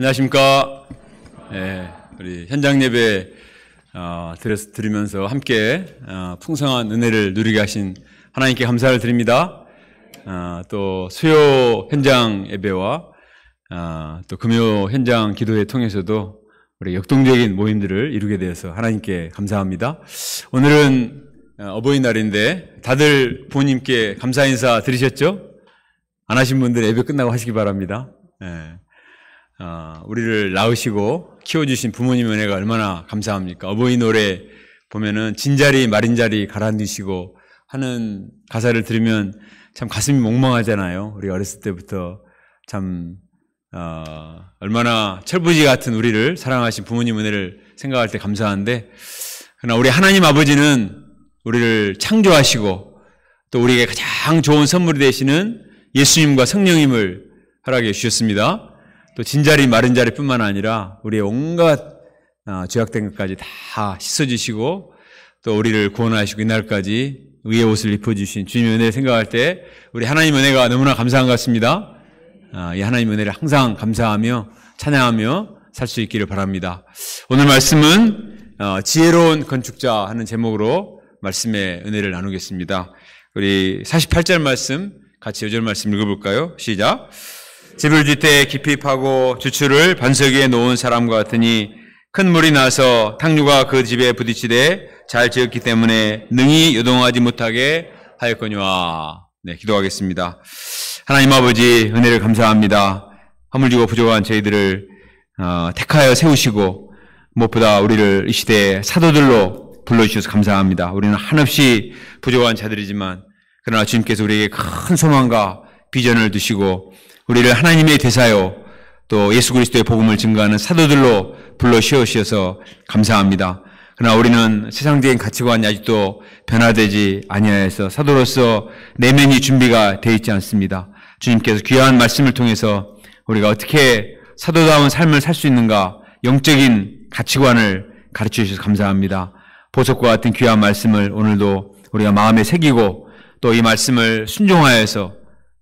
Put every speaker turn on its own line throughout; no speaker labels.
안녕하십니까. 네, 우리 현장 예배 어, 드리면서 함께 어, 풍성한 은혜를 누리게 하신 하나님께 감사를 드립니다. 어, 또 수요 현장 예배와 어, 또 금요 현장 기도회 통해서도 우리 역동적인 모임들을 이루게 되어서 하나님께 감사합니다. 오늘은 어, 어버이날인데 다들 부모님께 감사 인사 드리셨죠? 안 하신 분들 예배 끝나고 하시기 바랍니다. 예. 어, 우리를 낳으시고 키워주신 부모님 은혜가 얼마나 감사합니까? 어버이 노래 보면은 진자리 마린자리 가라앉으시고 하는 가사를 들으면 참 가슴이 멍멍하잖아요 우리 어렸을 때부터 참 어, 얼마나 철부지 같은 우리를 사랑하신 부모님 은혜를 생각할 때 감사한데 그러나 우리 하나님 아버지는 우리를 창조하시고 또 우리에게 가장 좋은 선물이 되시는 예수님과 성령님을 허락해 주셨습니다. 또 진자리 마른 자리뿐만 아니라 우리의 온갖 어, 죄악된 것까지 다 씻어주시고 또 우리를 구원하시고 이날까지 의의 옷을 입혀주신 주님의 은혜 생각할 때 우리 하나님 은혜가 너무나 감사한 것 같습니다. 어, 이하나님 은혜를 항상 감사하며 찬양하며 살 수 있기를 바랍니다. 오늘 말씀은 어, 지혜로운 건축자 하는 제목으로 말씀의 은혜를 나누겠습니다. 우리 48절 말씀 같이 요절 말씀 읽어볼까요? 시작. 집을 쥐때 깊이 파고 주추를 반석 위에 놓은 사람과 같으니 큰 물이 나서 탕류가 그 집에 부딪히되 잘 지었기 때문에 능히 요동하지 못하게 하였거니와 네, 기도하겠습니다. 하나님 아버지 은혜를 감사합니다. 허물지고 부족한 저희들을 어, 택하여 세우시고 무엇보다 우리를 이 시대의 사도들로 불러주셔서 감사합니다. 우리는 한없이 부족한 자들이지만 그러나 주님께서 우리에게 큰 소망과 비전을 두시고 우리를 하나님의 대사요 또 예수 그리스도의 복음을 증거하는 사도들로 불러 세우셔서 감사합니다. 그러나 우리는 세상적인 가치관이 아직도 변화되지 아니하여서 사도로서 내면이 준비가 되어 있지 않습니다. 주님께서 귀한 말씀을 통해서 우리가 어떻게 사도다운 삶을 살 수 있는가 영적인 가치관을 가르쳐 주셔서 감사합니다. 보석과 같은 귀한 말씀을 오늘도 우리가 마음에 새기고 또 이 말씀을 순종하여서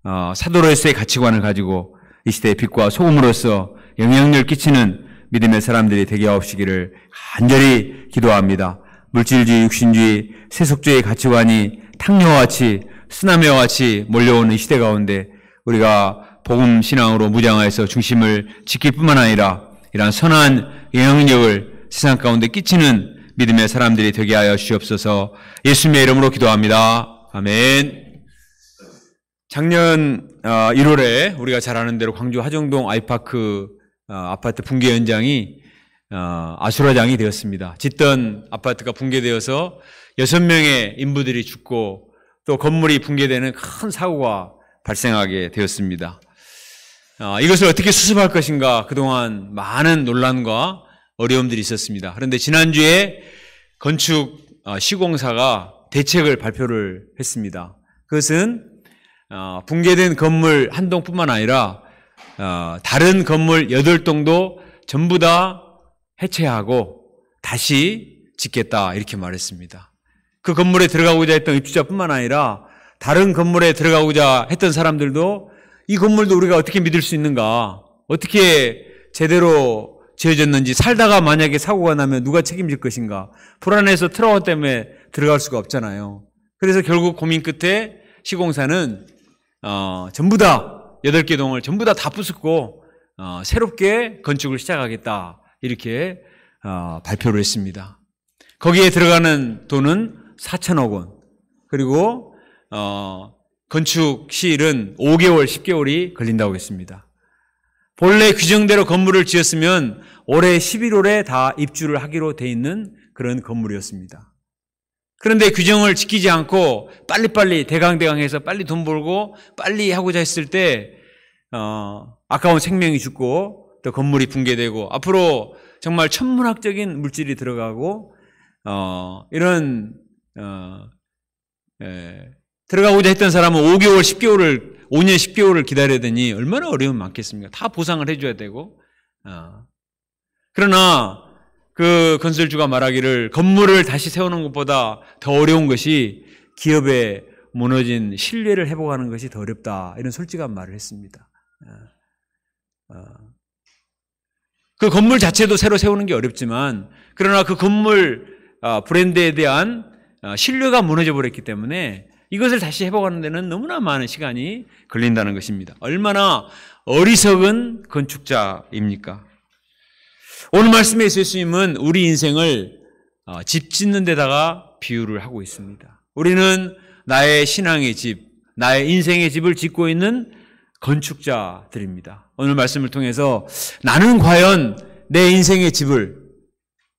어, 사도로서의 가치관을 가지고 이 시대의 빛과 소금으로서 영향력 을 끼치는 믿음의 사람들이 되게 하옵시기를 간절히 기도합니다. 물질주의, 육신주의, 세속주의 가치관이 탕녀와 같이 쓰나미와 같이 몰려오는 이 시대 가운데 우리가 복음 신앙으로 무장하여서 중심을 지킬 뿐만 아니라 이러한 선한 영향력을 세상 가운데 끼치는 믿음의 사람들이 되게 하여 주시옵소서 예수님의 이름으로 기도합니다. 아멘. 작년 1월에 어, 우리가 잘 아는 대로 광주 화정동 아이파크 어, 아파트 붕괴 현장이 어, 아수라장이 되었습니다. 짓던 아파트가 붕괴되어서 6명의 인부들이 죽고 또 건물이 붕괴되는 큰 사고가 발생하게 되었습니다. 이것을 어떻게 수습할 것인가 그동안 많은 논란과 어려움들이 있었습니다. 그런데 지난주에 건축 시공사가 대책을 발표를 했습니다. 그것은 어, 붕괴된 건물 한 동뿐만 아니라 어, 다른 건물 여덟 동도 전부 다 해체하고 다시 짓겠다 이렇게 말했습니다. 그 건물에 들어가고자 했던 입주자뿐만 아니라 다른 건물에 들어가고자 했던 사람들도 이 건물도 우리가 어떻게 믿을 수 있는가? 어떻게 제대로 지어졌는지 살다가 만약에 사고가 나면 누가 책임질 것인가? 불안해서 트라우마 때문에 들어갈 수가 없잖아요. 그래서 결국 고민 끝에 시공사는 어, 전부 다 여덟 개 동을 전부 다 다 부수고 어, 새롭게 건축을 시작하겠다 이렇게 어, 발표를 했습니다. 거기에 들어가는 돈은 4천억 원 그리고 어, 건축 시일은 5개월, 10개월이 걸린다고 했습니다. 본래 규정대로 건물을 지었으면 올해 11월에 다 입주를 하기로 돼 있는 그런 건물이었습니다. 그런데 규정을 지키지 않고 빨리빨리 대강대강해서 빨리 돈 벌고 빨리 하고자 했을 때 어, 아까운 생명이 죽고 또 건물이 붕괴되고 앞으로 정말 천문학적인 물질이 들어가고 어, 이런 어, 에, 예, 들어가고자 했던 사람은 5개월, 10개월을 5년, 10개월을 기다려야 되니 얼마나 어려움 이 많겠습니까? 다 보상을 해줘야 되고 어. 그러나 그 건설주가 말하기를 건물을 다시 세우는 것보다 더 어려운 것이 기업의 무너진 신뢰를 회복하는 것이 더 어렵다. 이런 솔직한 말을 했습니다. 어, 어. 그 건물 자체도 새로 세우는 게 어렵지만, 그러나 그 건물 아, 브랜드에 대한 아, 신뢰가 무너져 버렸기 때문에 이것을 다시 회복하는 데는 너무나 많은 시간이 걸린다는 것입니다. 얼마나 어리석은 건축자입니까? 오늘 말씀에서 예수님은 우리 인생을 어, 집 짓는 데다가 비유를 하고 있습니다. 우리는 나의 신앙의 집, 나의 인생의 집을 짓고 있는 건축자들입니다. 오늘 말씀을 통해서 나는 과연 내 인생의 집을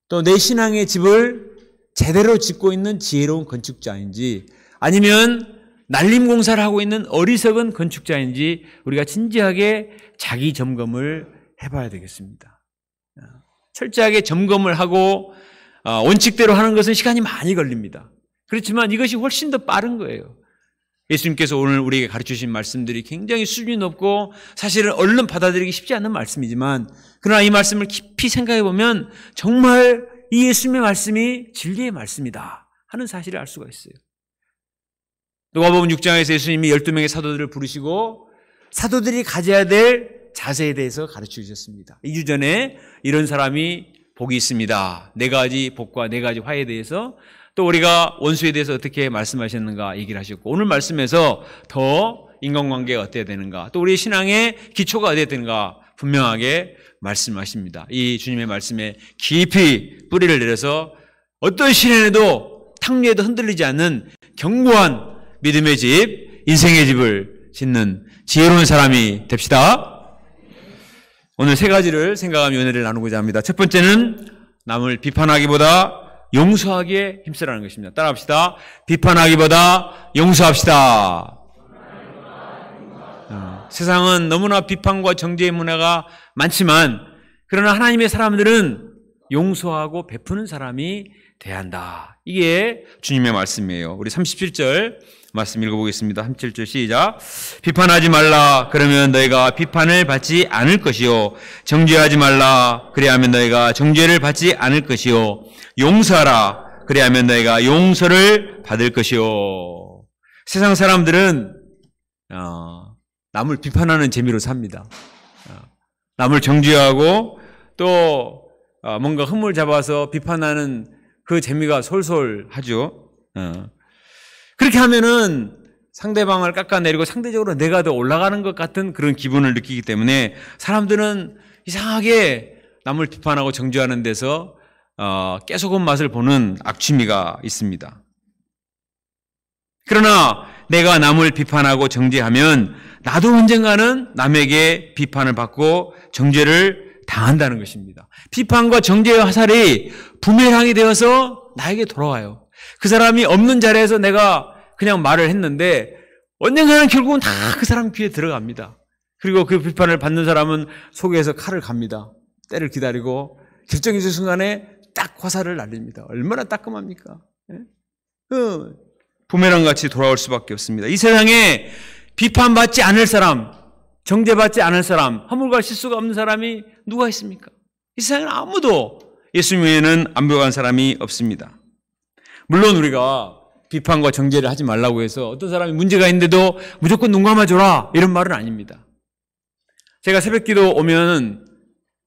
또 내 신앙의 집을 제대로 짓고 있는 지혜로운 건축자인지 아니면 날림 공사를 하고 있는 어리석은 건축자인지 우리가 진지하게 자기 점검을 해봐야 되겠습니다. 철저하게 점검을 하고 어, 원칙대로 하는 것은 시간이 많이 걸립니다. 그렇지만 이것이 훨씬 더 빠른 거예요. 예수님께서 오늘 우리에게 가르쳐 주신 말씀들이 굉장히 수준이 높고 사실은 얼른 받아들이기 쉽지 않은 말씀이지만 그러나 이 말씀을 깊이 생각해 보면 정말 이 예수님의 말씀이 진리의 말씀이다 하는 사실을 알 수가 있어요. 누가복음 6장에서 예수님이 12명의 사도들을 부르시고 사도들이 가져야 될 자세에 대해서 가르쳐 주셨습니다. 2주 전에 이런 사람이 복이 있습니다. 네 가지 복과 네 가지 화에 대해서 또 우리가 원수에 대해서 어떻게 말씀하셨는가 얘기를 하셨고 오늘 말씀에서 더 인간관계가 어때야 되는가 또 우리 신앙의 기초가 어디야 되는가 분명하게 말씀하십니다. 이 주님의 말씀에 깊이 뿌리를 내려서 어떤 시련에도 탕류에도 흔들리지 않는 견고한 믿음의 집, 인생의 집을 짓는 지혜로운 사람이 됩시다. 오늘 세 가지를 생각하며 연애를 나누고자 합니다. 첫 번째는 남을 비판하기보다 용서하기에 힘쓰라는 것입니다. 따라합시다. 비판하기보다 용서합시다. 어, 세상은 너무나 비판과 정죄의 문화가 많지만 그러나 하나님의 사람들은 용서하고 베푸는 사람이 대한다. 이게 주님의 말씀이에요. 우리 37절 말씀 읽어보겠습니다. 37절 시작. 비판하지 말라. 그러면 너희가 비판을 받지 않을 것이요. 정죄하지 말라. 그래야면 너희가 정죄를 받지 않을 것이요. 용서하라. 그래야면 너희가 용서를 받을 것이요. 세상 사람들은 어, 남을 비판하는 재미로 삽니다. 어, 남을 정죄하고 또 어, 뭔가 흠을 잡아서 비판하는 그 재미가 솔솔하죠. 어. 그렇게 하면은 상대방을 깎아내리고 상대적으로 내가 더 올라가는 것 같은 그런 기분을 느끼기 때문에 사람들은 이상하게 남을 비판하고 정죄하는 데서 어, 깨소금 맛을 보는 악취미가 있습니다. 그러나 내가 남을 비판하고 정죄하면 나도 언젠가는 남에게 비판을 받고 정죄를 당한다는 것입니다. 비판과 정죄의 화살이 부메랑이 되어서 나에게 돌아와요. 그 사람이 없는 자리에서 내가 그냥 말을 했는데 언젠가는 결국은 다 그 사람 귀에 들어갑니다. 그리고 그 비판을 받는 사람은 속에서 칼을 갑니다. 때를 기다리고 결정이질 순간에 딱 화살을 날립니다. 얼마나 따끔합니까? 예? 그 부메랑 같이 돌아올 수밖에 없습니다. 이 세상에 비판받지 않을 사람, 정죄받지 않을 사람, 허물과 실수가 없는 사람이 누가 있습니까? 이 세상에는 아무도 예수님 외에는 완벽한 사람이 없습니다. 물론 우리가 비판과 정죄를 하지 말라고 해서 어떤 사람이 문제가 있는데도 무조건 눈 감아줘라 이런 말은 아닙니다. 제가 새벽기도 오면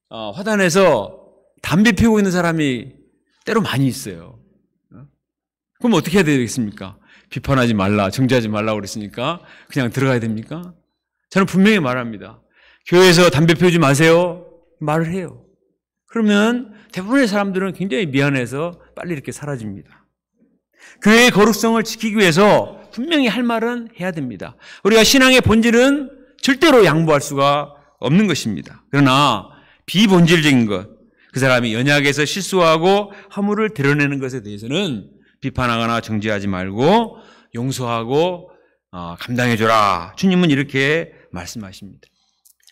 어, 화단에서 담배 피우고 있는 사람이 때로 많이 있어요. 어? 그럼 어떻게 해야 되겠습니까? 비판하지 말라, 정죄하지 말라 그랬으니까 그냥 들어가야 됩니까? 저는 분명히 말합니다. 교회에서 담배 피우지 마세요. 말을 해요. 그러면 대부분의 사람들은 굉장히 미안해서 빨리 이렇게 사라집니다. 교회의 거룩성을 지키기 위해서 분명히 할 말은 해야 됩니다. 우리가 신앙의 본질은 절대로 양보할 수가 없는 것입니다. 그러나 비본질적인 것, 그 사람이 연약에서 실수하고 허물을 드러내는 것에 대해서는 비판하거나 정죄하지 말고 용서하고 어, 감당해줘라. 주님은 이렇게 말씀하십니다.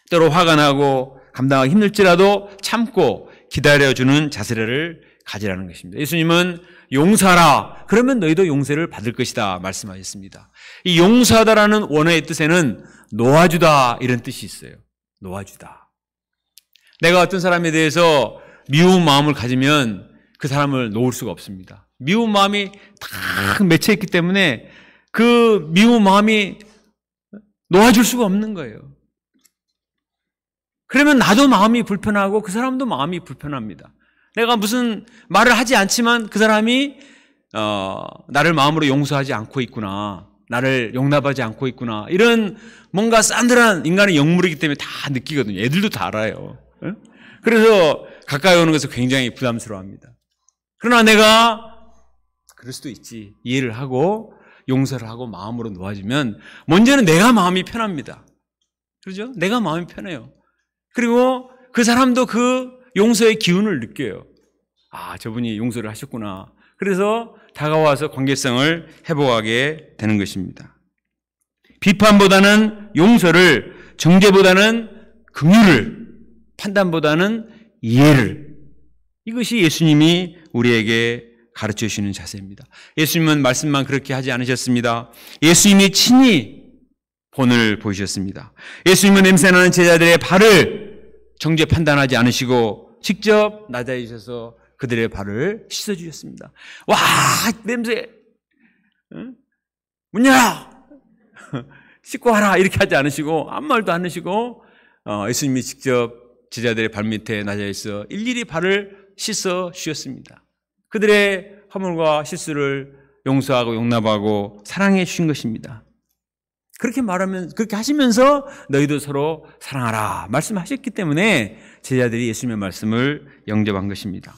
때로 화가 나고 감당하기 힘들지라도 참고 기다려주는 자세를 가지라는 것입니다. 예수님은 용사라. 그러면 너희도 용서를 받을 것이다. 말씀하셨습니다. 이 용서하다라는 원어의 뜻에는 놓아주다. 이런 뜻이 있어요. 놓아주다. 내가 어떤 사람에 대해서 미운 마음을 가지면 그 사람을 놓을 수가 없습니다. 미운 마음이 탁 맺혀있기 때문에 그 미운 마음이 놓아줄 수가 없는 거예요. 그러면 나도 마음이 불편하고 그 사람도 마음이 불편합니다. 내가 무슨 말을 하지 않지만 그 사람이 어, 나를 마음으로 용서하지 않고 있구나. 나를 용납하지 않고 있구나. 이런 뭔가 싼들한 인간의 영물이기 때문에 다 느끼거든요. 애들도 다 알아요. 그래서 가까이 오는 것을 굉장히 부담스러워합니다. 그러나 내가 그럴 수도 있지. 이해를 하고 용서를 하고 마음으로 놓아주면 먼저는 내가 마음이 편합니다. 그렇죠? 내가 마음이 편해요. 그리고 그 사람도 그 용서의 기운을 느껴요. 아, 저분이 용서를 하셨구나. 그래서 다가와서 관계성을 회복하게 되는 것입니다. 비판보다는 용서를, 정죄보다는 긍휼을, 판단보다는 이해를. 이것이 예수님이 우리에게 가르쳐 주시는 자세입니다. 예수님은 말씀만 그렇게 하지 않으셨습니다. 예수님이 친히 본을 보이셨습니다. 예수님은 냄새나는 제자들의 발을 정죄 판단하지 않으시고 직접 낮아지셔서 그들의 발을 씻어주셨습니다. 와, 냄새! 응? 문 열어! 씻고 와라! 이렇게 하지 않으시고, 아무 말도 안 하시고, 어, 예수님이 직접 제자들의 발밑에 낮아있어 일일이 발을 씻어 주셨습니다. 그들의 허물과 실수를 용서하고 용납하고 사랑해 주신 것입니다. 그렇게 말하면 그렇게 하시면서 너희도 서로 사랑하라 말씀하셨기 때문에 제자들이 예수님의 말씀을 영접한 것입니다.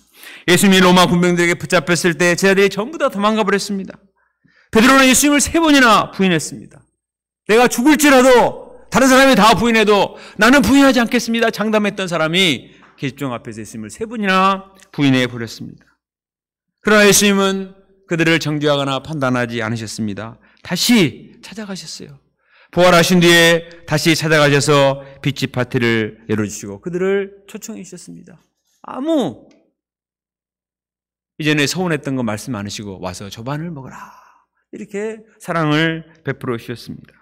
예수님이 로마 군병들에게 붙잡혔을 때 제자들이 전부 다 도망가 버렸습니다. 베드로는 예수님을 세 번이나 부인했습니다. 내가 죽을지라도 다른 사람이 다 부인해도 나는 부인하지 않겠습니다. 장담했던 사람이 계집종 앞에서 예수님을 세 번이나 부인해 버렸습니다. 그러나 예수님은 그들을 정죄하거나 판단하지 않으셨습니다. 다시 찾아가셨어요. 부활하신 뒤에 다시 찾아가셔서 빛이 파티를 열어주시고 그들을 초청해 주셨습니다. 아무 이전에 서운했던 거 말씀 많으시고 와서 저반을 먹어라 이렇게 사랑을 베풀어 주셨습니다.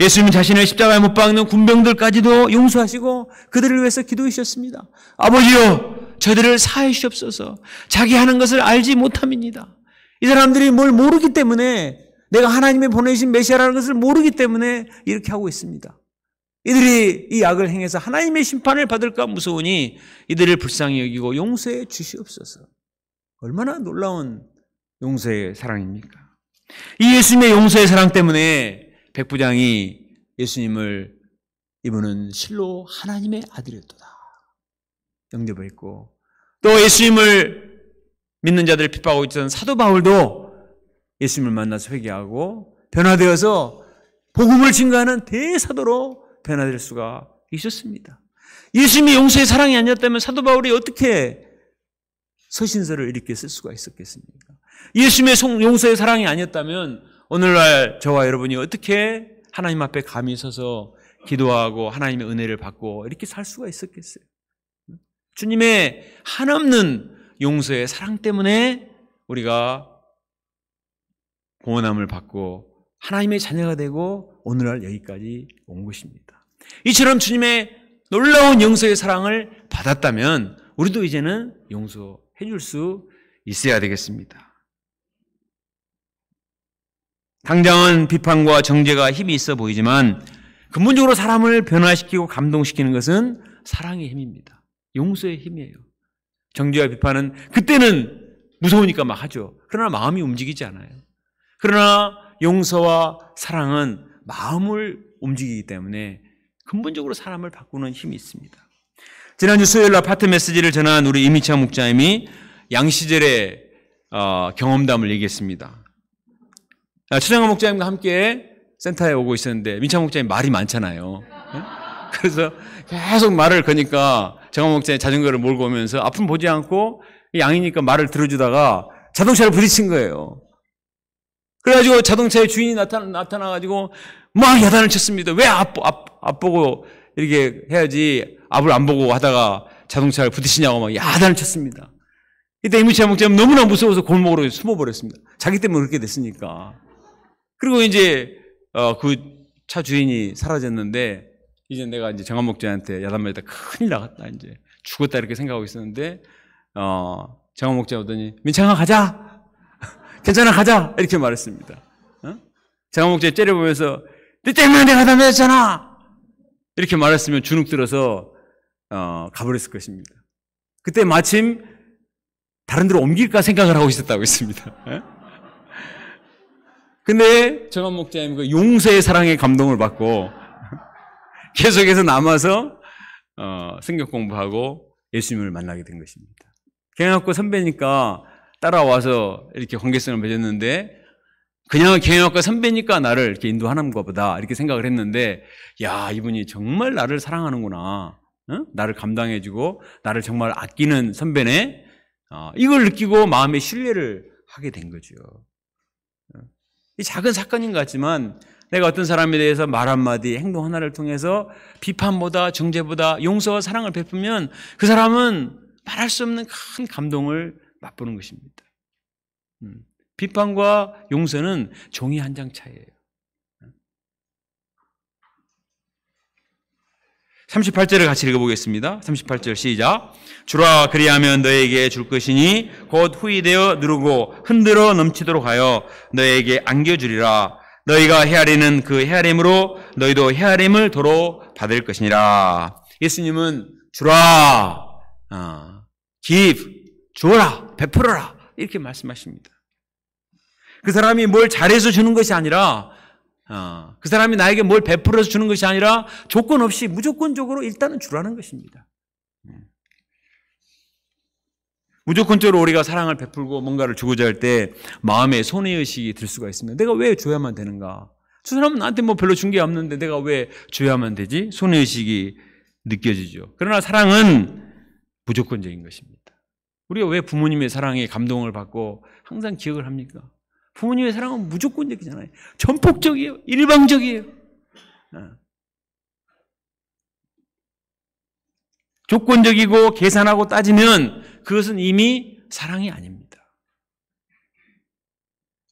예수님 자신을 십자가에 못 박는 군병들까지도 용서하시고 그들을 위해서 기도해 셨습니다 아버지여 저들을 사해 주옵소서 자기 하는 것을 알지 못함입니다. 이 사람들이 뭘 모르기 때문에 내가 하나님의 보내신 메시아라는 것을 모르기 때문에 이렇게 하고 있습니다. 이들이 이 악을 행해서 하나님의 심판을 받을까 무서우니 이들을 불쌍히 여기고 용서해 주시옵소서. 얼마나 놀라운 용서의 사랑입니까? 이 예수님의 용서의 사랑 때문에 백부장이 예수님을 이분은 실로 하나님의 아들이었다 영접을 했고 또 예수님을 믿는 자들을 핍박하고 있던 사도 바울도 예수님을 만나서 회개하고 변화되어서 복음을 증가하는 대사도로 변화될 수가 있었습니다. 예수님이 용서의 사랑이 아니었다면 사도 바울이 어떻게 서신서를 이렇게 쓸 수가 있었겠습니까? 예수님의 용서의 사랑이 아니었다면 오늘날 저와 여러분이 어떻게 하나님 앞에 감히 서서 기도하고 하나님의 은혜를 받고 이렇게 살 수가 있었겠어요? 주님의 한없는 용서의 사랑 때문에 우리가 공헌함을 받고 하나님의 자녀가 되고 오늘날 여기까지 온 것입니다. 이처럼 주님의 놀라운 용서의 사랑을 받았다면 우리도 이제는 용서해 줄 수 있어야 되겠습니다. 당장은 비판과 정죄가 힘이 있어 보이지만 근본적으로 사람을 변화시키고 감동시키는 것은 사랑의 힘입니다. 용서의 힘이에요. 정죄와 비판은 그때는 무서우니까 막 하죠. 그러나 마음이 움직이지 않아요. 그러나 용서와 사랑은 마음을 움직이기 때문에 근본적으로 사람을 바꾸는 힘이 있습니다. 지난주 수요일 날파트 메시지를 전한 우리 이미차 목자님이 양시절의 어, 경험담을 얘기했습니다. 추장호 아, 목자님과 함께 센터에 오고 있었는데 민창 목자님 말이 많잖아요. 예? 그래서 계속 말을 거니까 정한 목사님 자전거를 몰고 오면서 아은 보지 않고 양이니까 말을 들어주다가 자동차를 부딪힌 거예요. 그래가지고 자동차의 주인이 나타나, 나타나가지고 막 야단을 쳤습니다. 왜 앞, 앞, 앞 보고 이렇게 해야지 앞을 안 보고 하다가 자동차를 부딪히냐고 막 야단을 쳤습니다. 이때 이무치 목자님 너무나 무서워서 골목으로 숨어버렸습니다. 자기 때문에 그렇게 됐으니까. 그리고 이제 어, 그 차 주인이 사라졌는데 이제 내가 이제 정한목자한테 야단맞다 았 큰일 나갔다 이제 죽었다 이렇게 생각하고 있었는데 어정한목자 오더니 민창아 가자 괜찮아 가자 이렇게 말했습니다. 어? 정한목자 째려보면서 네 때문에 내가 담했잖아 이렇게 말했으면 주눅 들어서 어, 가버렸을 것입니다. 그때 마침 다른 데로 옮길까 생각을 하고 있었다고 했습니다. 어? 근데 정한 목자님 그 용서의 사랑에 감동을 받고 계속해서 남아서 어, 성경 공부하고 예수님을 만나게 된 것입니다. 경영학과 선배니까 따라와서 이렇게 관계성을 맺었는데 그냥 경영학과 선배니까 나를 이렇게 인도하는 것보다 이렇게 생각을 했는데 야 이분이 정말 나를 사랑하는구나 어? 나를 감당해주고 나를 정말 아끼는 선배네 어, 이걸 느끼고 마음의 신뢰를 하게 된 거죠. 이 작은 사건인 것 같지만 내가 어떤 사람에 대해서 말 한마디, 행동 하나를 통해서 비판보다 정죄보다 용서와 사랑을 베푸면 그 사람은 말할 수 없는 큰 감동을 맛보는 것입니다. 음, 비판과 용서는 종이 한 장차이에요 38절을 같이 읽어보겠습니다. 38절 시작. 주라 그리하면 너에게 줄 것이니 곧 후이되어 누르고 흔들어 넘치도록 하여 너에게 안겨주리라. 너희가 헤아리는 그 헤아림으로 너희도 헤아림을 도로 받을 것이니라. 예수님은 주라, 어, give, 주어라, 베풀어라 이렇게 말씀하십니다. 그 사람이 뭘 잘해서 주는 것이 아니라 어, 그 사람이 나에게 뭘 베풀어서 주는 것이 아니라 조건 없이 무조건적으로 일단은 주라는 것입니다. 무조건적으로 우리가 사랑을 베풀고 뭔가를 주고자 할 때 마음에 손해의식이 들 수가 있습니다. 내가 왜 줘야만 되는가? 저 사람은 나한테 뭐 별로 준 게 없는데 내가 왜 줘야만 되지? 손해의식이 느껴지죠. 그러나 사랑은 무조건적인 것입니다. 우리가 왜 부모님의 사랑에 감동을 받고 항상 기억을 합니까? 부모님의 사랑은 무조건적이잖아요. 전폭적이에요. 일방적이에요. 아, 조건적이고 계산하고 따지면 그것은 이미 사랑이 아닙니다.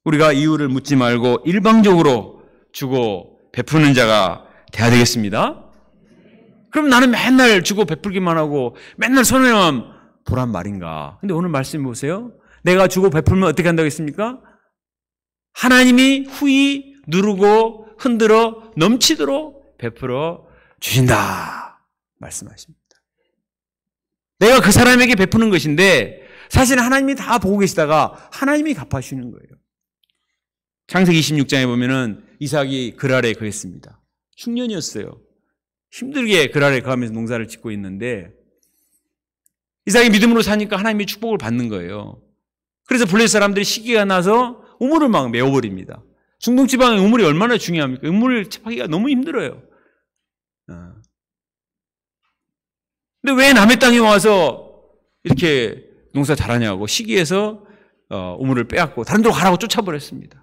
우리가 이유를 묻지 말고 일방적으로 주고 베푸는 자가 돼야 되겠습니다. 그럼 나는 맨날 주고 베풀기만 하고 맨날 손해만 보란 말인가. 근데 오늘 말씀 보세요. 내가 주고 베풀면 어떻게 한다고 했습니까? 하나님이 후히 누르고 흔들어 넘치도록 베풀어 주신다. 말씀하십니다. 내가 그 사람에게 베푸는 것인데 사실 하나님이 다 보고 계시다가 하나님이 갚아주시는 거예요. 창세기 26장에 보면은 이삭이 그랄에 그랬습니다. 흉년이었어요. 힘들게 그랄에 가면서 농사를 짓고 있는데 이삭이 믿음으로 사니까 하나님이 축복을 받는 거예요. 그래서 블레셋 사람들이 시기가 나서 우물을 막 메워버립니다. 중동 지방의 우물이 얼마나 중요합니까? 우물을 파기가 너무 힘들어요. 어. 근데 왜 남의 땅에 와서 이렇게 농사 잘하냐고 시기에서 어, 우물을 빼앗고 다른 데로 가라고 쫓아버렸습니다.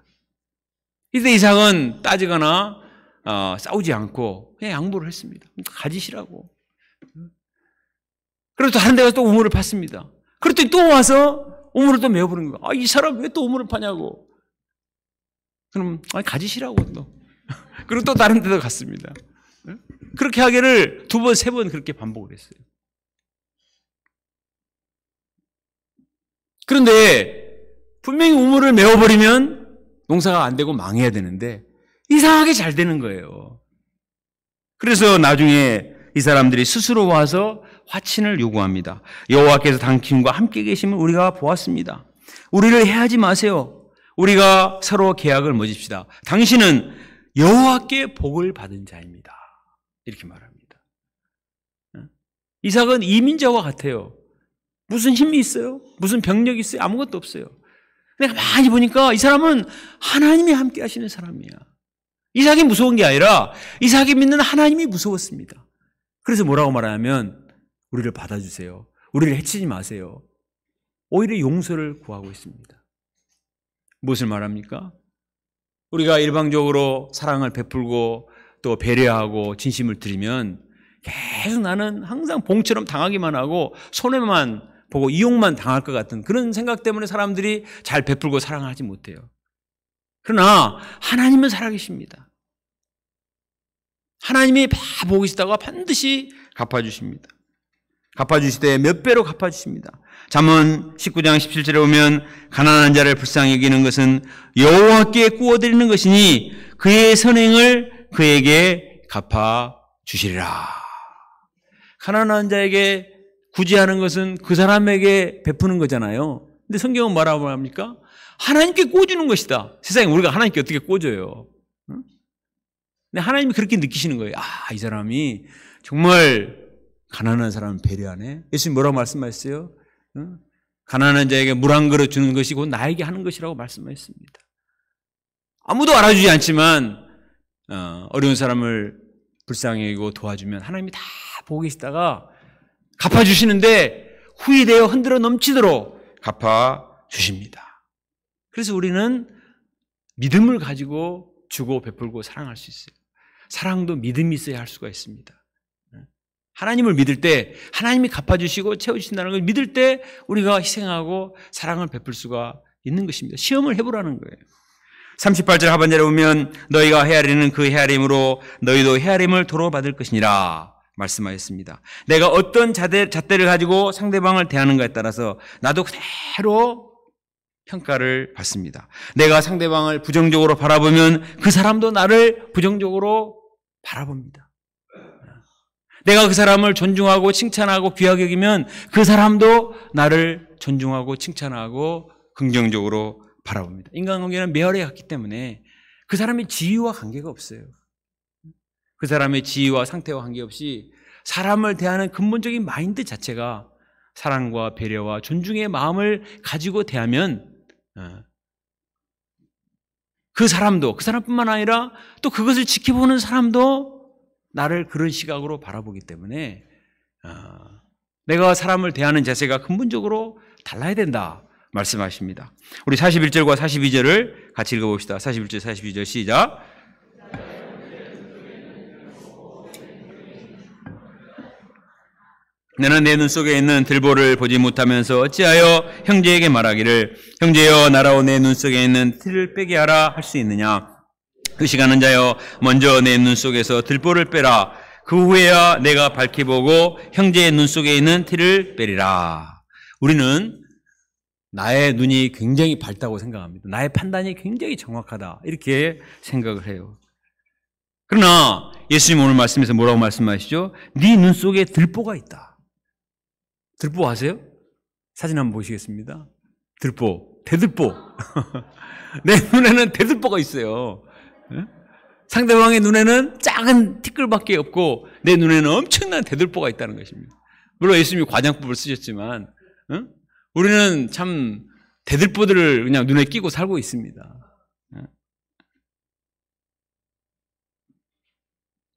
이때 이삭은 따지거나 어, 싸우지 않고 그냥 양보를 했습니다. 가지시라고. 그리고또 다른 데 가서 또 우물을 팠습니다. 그랬더니 또 와서 우물을 또 메어보는 거예요. 아, 이 사람 왜 또 우물을 파냐고. 그럼, 아, 가지시라고 또. 그리고 또 다른 데도 갔습니다. 그렇게 하기를 두 번, 세 번 그렇게 반복을 했어요. 그런데 분명히 우물을 메워버리면 농사가 안 되고 망해야 되는데 이상하게 잘 되는 거예요. 그래서 나중에 이 사람들이 스스로 와서 화친을 요구합니다. 여호와께서 당신과 함께 계심을 우리가 보았습니다. 우리를 해하지 마세요. 우리가 서로 계약을 모집시다 당신은 여호와께 복을 받은 자입니다. 이렇게 말합니다. 이삭은 이민자와 같아요. 무슨 힘이 있어요? 무슨 병력이 있어요? 아무것도 없어요. 내가 많이 보니까 이 사람은 하나님이 함께 하시는 사람이야. 이삭이 무서운 게 아니라 이삭이 믿는 하나님이 무서웠습니다. 그래서 뭐라고 말하냐면 우리를 받아주세요. 우리를 해치지 마세요. 오히려 용서를 구하고 있습니다. 무엇을 말합니까? 우리가 일방적으로 사랑을 베풀고 또 배려하고 진심을 드리면 계속 나는 항상 봉처럼 당하기만 하고 손해만 보고 이용만 당할 것 같은 그런 생각 때문에 사람들이 잘 베풀고 사랑하지 못해요. 그러나 하나님은 살아계십니다. 하나님이 다 보고 계시다가 반드시 갚아주십니다. 갚아주실때 몇 배로 갚아주십니다. 잠언 19장 17절에 보면 가난한 자를 불쌍히 여기는 것은 여호와께 꾸어드리는 것이니 그의 선행을 그에게 갚아주시리라. 가난한 자에게 구제하는 것은 그 사람에게 베푸는 거잖아요. 근데 성경은 뭐라고 합니까? 하나님께 꽂주는 것이다. 세상에 우리가 하나님께 어떻게 꽂줘요 근데 하나님이 그렇게 느끼시는 거예요. 아, 이 사람이 정말 가난한 사람을 배려하네. 예수님 뭐라고 말씀하셨어요? 가난한 자에게 물 한 그릇 주는 것이 고 나에게 하는 것이라고 말씀하셨습니다. 아무도 알아주지 않지만 어, 어려운 사람을 불쌍히 여기고 도와주면 하나님이 다 보고 계시다가 갚아주시는데 후회되어 흔들어 넘치도록 갚아주십니다. 그래서 우리는 믿음을 가지고 주고 베풀고 사랑할 수 있어요. 사랑도 믿음이 있어야 할 수가 있습니다. 하나님을 믿을 때 하나님이 갚아주시고 채워주신다는 걸 믿을 때 우리가 희생하고 사랑을 베풀 수가 있는 것입니다. 시험을 해보라는 거예요. 38절 하반절에 보면 너희가 헤아리는 그 헤아림으로 너희도 헤아림을 도로 받을 것이니라. 말씀하셨습니다 내가 어떤 자대, 잣대를 가지고 상대방을 대하는가에 따라서 나도 그대로 평가를 받습니다. 내가 상대방을 부정적으로 바라보면 그 사람도 나를 부정적으로 바라봅니다. 내가 그 사람을 존중하고 칭찬하고 귀하게 여기면 그 사람도 나를 존중하고 칭찬하고 긍정적으로 바라봅니다. 인간관계는 매월에 갔기 때문에 그 사람의 지위와 관계가 없어요. 그 사람의 지위와 상태와 관계없이 사람을 대하는 근본적인 마인드 자체가 사랑과 배려와 존중의 마음을 가지고 대하면 어, 그 사람도 그 사람뿐만 아니라 또 그것을 지켜보는 사람도 나를 그런 시각으로 바라보기 때문에 어, 내가 사람을 대하는 자세가 근본적으로 달라야 된다 말씀하십니다. 우리 41절과 42절을 같이 읽어봅시다. 41절 42절 시작. 내는 내 눈 속에 있는 들보를 보지 못하면서 어찌하여 형제에게 말하기를 형제여 날아온 내눈 속에 있는 틀을 빼게 하라 할 수 있느냐 그 시간은 자여 먼저 내 눈 속에서 들보를 빼라 그 후에야 내가 밝히 보고 형제의 눈 속에 있는 틀을 빼리라 우리는 나의 눈이 굉장히 밝다고 생각합니다. 나의 판단이 굉장히 정확하다. 이렇게 생각을 해요. 그러나 예수님 오늘 말씀에서 뭐라고 말씀하시죠? 네 눈 속에 들보가 있다. 들보 아세요? 사진 한번 보시겠습니다. 들보, 대들보. 내 눈에는 대들보가 있어요. 예? 상대방의 눈에는 작은 티끌밖에 없고 내 눈에는 엄청난 대들보가 있다는 것입니다. 물론 예수님이 과장법을 쓰셨지만 우리는 참 대들보들을 그냥 눈에 끼고 살고 있습니다. 예?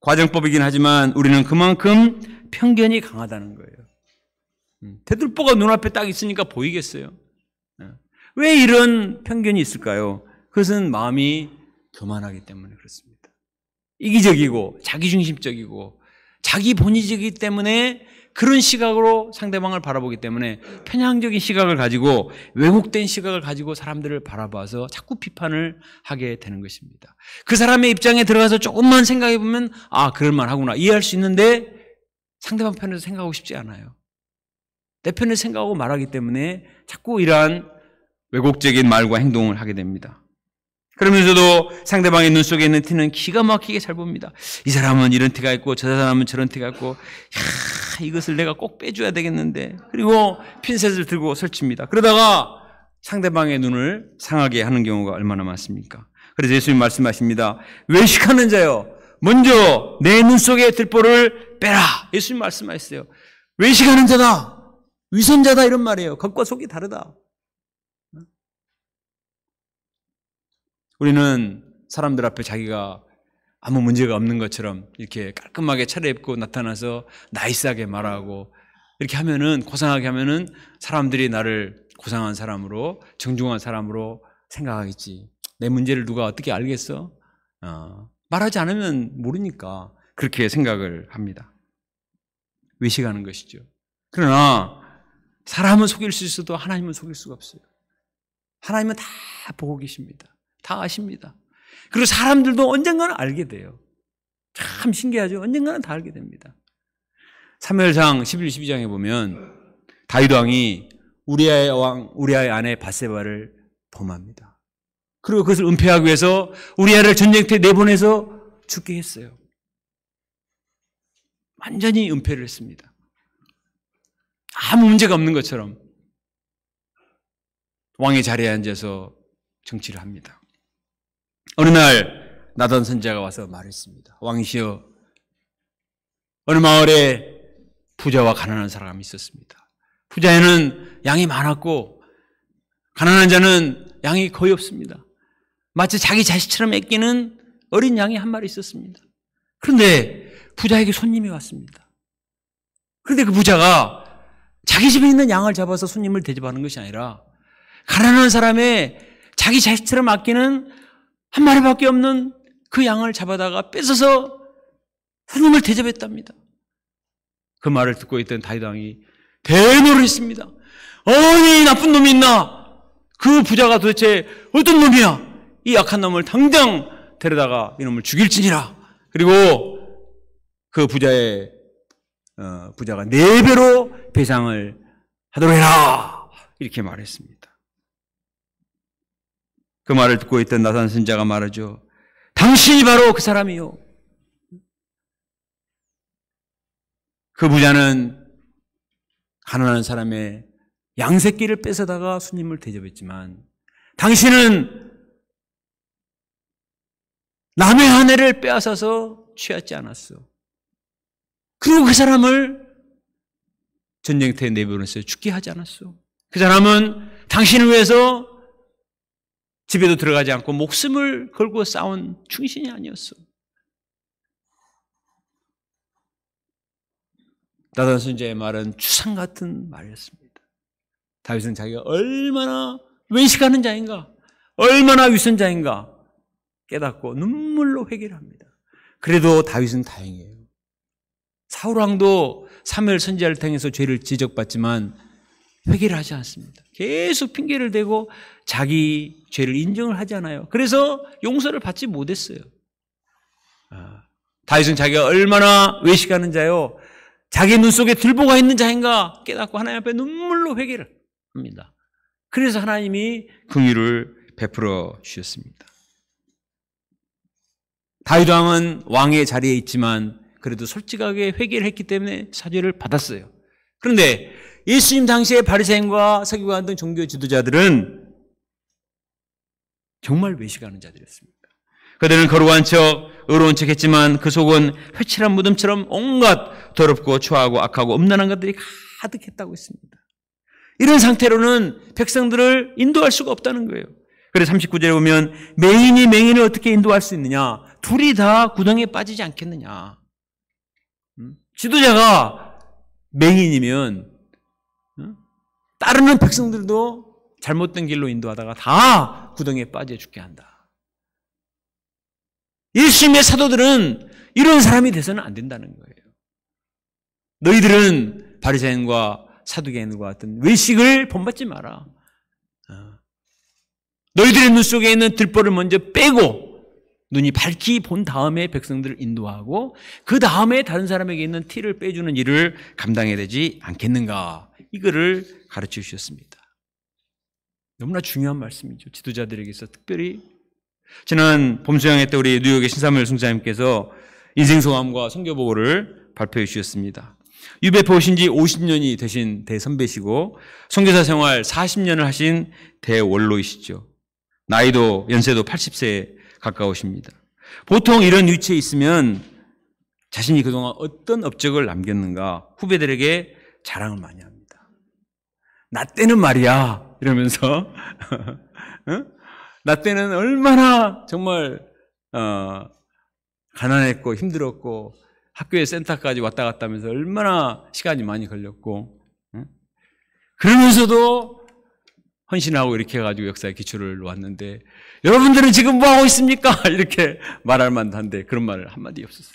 과정법이긴 하지만 우리는 그만큼 편견이 강하다는 거예요. 음. 대들보가 눈앞에 딱 있으니까 보이겠어요. 네. 왜 이런 편견이 있을까요? 그것은 마음이 교만하기 때문에 그렇습니다. 이기적이고 자기중심적이고 자기 본의적이기 때문에 그런 시각으로 상대방을 바라보기 때문에 편향적인 시각을 가지고 왜곡된 시각을 가지고 사람들을 바라봐서 자꾸 비판을 하게 되는 것입니다. 그 사람의 입장에 들어가서 조금만 생각해 보면 아 그럴 만하구나 이해할 수 있는데 상대방 편에서 생각하고 싶지 않아요. 대표는 생각하고 말하기 때문에 자꾸 이러한 왜곡적인 말과 행동을 하게 됩니다. 그러면서도 상대방의 눈 속에 있는 티는 기가 막히게 잘 봅니다. 이 사람은 이런 티가 있고 저 사람은 저런 티가 있고 야, 이것을 내가 꼭 빼줘야 되겠는데 그리고 핀셋을 들고 설칩니다. 그러다가 상대방의 눈을 상하게 하는 경우가 얼마나 많습니까? 그래서 예수님 말씀하십니다. 외식하는 자여 먼저 내 눈속에 들보를 빼라. 예수님 말씀하셨어요. 외식하는 자다. 위선자다 이런 말이에요. 겉과 속이 다르다. 우리는 사람들 앞에 자기가 아무 문제가 없는 것처럼 이렇게 깔끔하게 차려입고 나타나서 나이스하게 말하고 이렇게 하면은 고상하게 하면은 사람들이 나를 고상한 사람으로 정중한 사람으로 생각하겠지. 내 문제를 누가 어떻게 알겠어? 어, 말하지 않으면 모르니까 그렇게 생각을 합니다. 외식하는 것이죠. 그러나 사람은 속일 수 있어도 하나님은 속일 수가 없어요. 하나님은 다 보고 계십니다. 다 아십니다. 그리고 사람들도 언젠가는 알게 돼요. 참 신기하죠. 언젠가는 다 알게 됩니다. 사무상 11, 12장에 보면 다윗 왕이 우리아의 왕 우리아의 아내 바세바를 범합니다. 그리고 그것을 은폐하기 위해서 우리아를 전쟁터에 내보내서 죽게 했어요. 완전히 은폐를 했습니다. 아무 문제가 없는 것처럼 왕의 자리에 앉아서 정치를 합니다. 어느 날 나단 선자가 와서 말했습니다. 왕이시여 어느 마을에 부자와 가난한 사람이 있었습니다. 부자에는 양이 많았고 가난한 자는 양이 거의 없습니다. 마치 자기 자식처럼 애끼는 어린 양이 한 마리 있었습니다. 그런데 부자에게 손님이 왔습니다. 그런데 그 부자가 자기 집에 있는 양을 잡아서 손님을 대접하는 것이 아니라 가난한 사람의 자기 자식처럼 맡기는한 마리밖에 없는 그 양을 잡아다가 뺏어서 손님을 대접했답니다. 그 말을 듣고 있던 다윗왕이 대노를 했습니다. 어이 나쁜 놈이 있나? 그 부자가 도대체 어떤 놈이야? 이 약한 놈을 당장 데려다가 이놈을 죽일지니라. 그리고 그 부자의 어, 부자가 네 배로 배상을 하도록 해라 이렇게 말했습니다. 그 말을 듣고 있던 나산 선자가 말하죠. 당신이 바로 그 사람이요. 그 부자는 가난한 사람의 양새끼를 뺏어다가 스님을 대접했지만 당신은 남의 한 해를 빼앗아서 취하지 않았어. 그리고 그 사람을 전쟁터에 내버렸어요. 죽게 하지 않았어. 그 사람은 당신을 위해서 집에도 들어가지 않고 목숨을 걸고 싸운 충신이 아니었어. 나단 선제의 말은 추상 같은 말이었습니다. 다윗은 자기가 얼마나 외식하는 자인가, 얼마나 위선자인가 깨닫고 눈물로 회개를 합니다. 그래도 다윗은 다행이에요. 사울왕도 사무 선지자를 통해서 죄를 지적받지만 회개를 하지 않습니다. 계속 핑계를 대고 자기 죄를 인정을 하잖아요. 그래서 용서를 받지 못했어요. 아, 다윗은 자기가 얼마나 외식하는 자요. 자기 눈 속에 들보가 있는 자인가 깨닫고 하나님 앞에 눈물로 회개를 합니다. 그래서 하나님이 긍휼을 그 베풀어 주셨습니다. 다윗 왕은 왕의 자리에 있지만 그래도 솔직하게 회개를 했기 때문에 사죄를 받았어요. 그런데 예수님 당시에 바리새인과 서기관 등 종교 지도자들은 정말 외식하는 자들이었습니다. 그들은 거룩한 척, 의로운 척 했지만 그 속은 회칠한 무덤처럼 온갖 더럽고 추하고 악하고 음란한 것들이 가득했다고 했습니다. 이런 상태로는 백성들을 인도할 수가 없다는 거예요. 그래서 39절에 보면 맹인이 맹인을 어떻게 인도할 수 있느냐? 둘이 다 구덩이에 빠지지 않겠느냐? 지도자가 맹인이면 따르는 백성들도 잘못된 길로 인도하다가 다 구덩이에 빠져 죽게 한다. 예수님의 사도들은 이런 사람이 돼서는 안 된다는 거예요. 너희들은 바리새인과 사두개인과 같은 외식을 본받지 마라. 어. 너희들의 눈 속에 있는 들보를 먼저 빼고 눈이 밝히 본 다음에 백성들을 인도하고 그 다음에 다른 사람에게 있는 티를 빼주는 일을 감당해야 되지 않겠는가 이거를 가르쳐 주셨습니다. 너무나 중요한 말씀이죠. 지도자들에게서 특별히 지난 봄수양회 때 우리 뉴욕의 신사물 승자님께서 인생 소감과 성교 보고를 발표해 주셨습니다. 유배보신지 50년이 되신 대선배시고 성교사 생활 40년을 하신 대원로이시죠. 나이도 연세도 80세 가까우십니다. 보통 이런 위치에 있으면 자신이 그동안 어떤 업적을 남겼는가 후배들에게 자랑을 많이 합니다. 나 때는 말이야 이러면서 나 때는 얼마나 정말 어, 가난했고 힘들었고 학교에 센터까지 왔다 갔다 하면서 얼마나 시간이 많이 걸렸고 그러면서도 헌신하고 이렇게 해가지고 역사의 기초를 놓았는데 여러분들은 지금 뭐 하고 있습니까? 이렇게 말할 만한데 그런 말을 한마디 없었어요.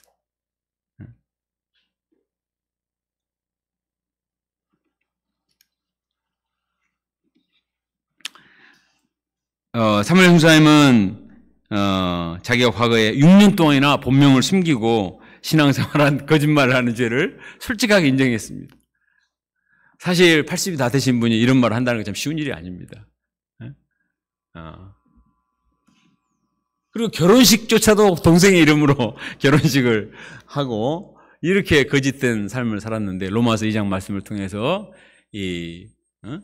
어, 사무엘 형사님은 어, 자기가 과거에 6년 동안이나 본명을 숨기고 신앙생활한 거짓말을 하는 죄를 솔직하게 인정했습니다. 사실 80이 다 되신 분이 이런 말을 한다는 게 참 쉬운 일이 아닙니다. 예? 어. 그리고 결혼식조차도 동생의 이름으로 결혼식을 하고 이렇게 거짓된 삶을 살았는데 로마서 2장 말씀을 통해서 이 어?